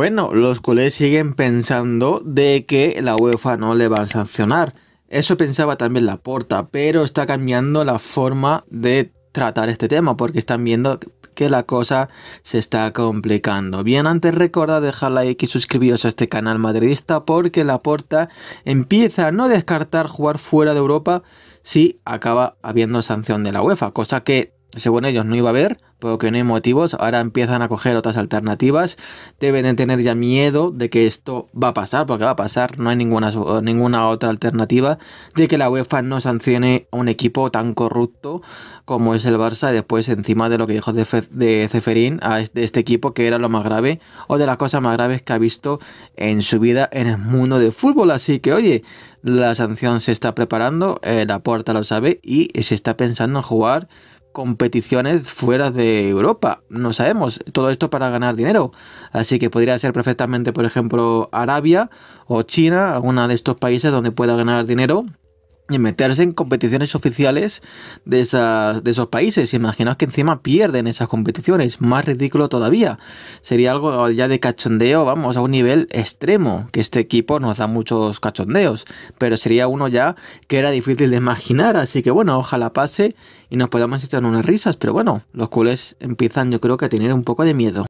Bueno, los culés siguen pensando de que la UEFA no le va a sancionar. Eso pensaba también la porta, pero está cambiando la forma de tratar este tema porque están viendo que la cosa se está complicando. Bien, antes recuerda dejar like y suscribiros a este canal madridista porque la porta empieza a no descartar jugar fuera de Europa si acaba habiendo sanción de la UEFA, cosa que según ellos no iba a haber, porque no hay motivos, ahora empiezan a coger otras alternativas, deben de tener ya miedo de que esto va a pasar, porque va a pasar, no hay ninguna, ninguna otra alternativa de que la UEFA no sancione a un equipo tan corrupto como es el Barça, después encima de lo que dijo de, de a este, equipo, que era lo más grave, o de las cosas más graves que ha visto en su vida en el mundo de fútbol, así que oye, la sanción se está preparando, eh, la puerta lo sabe, y se está pensando en jugar competiciones fuera de Europa. No sabemos. Todo esto para ganar dinero. Así que podría ser perfectamente, por ejemplo, Arabia o China, alguna de estos países donde pueda ganar dinero y meterse en competiciones oficiales de, esas, de esos países. Imaginaos que encima pierden esas competiciones. Más ridículo todavía. Sería algo ya de cachondeo, vamos, a un nivel extremo. Que este equipo nos da muchos cachondeos. Pero sería uno ya que era difícil de imaginar. Así que bueno, ojalá pase y nos podamos echar unas risas. Pero bueno, los culés empiezan yo creo que a tener un poco de miedo.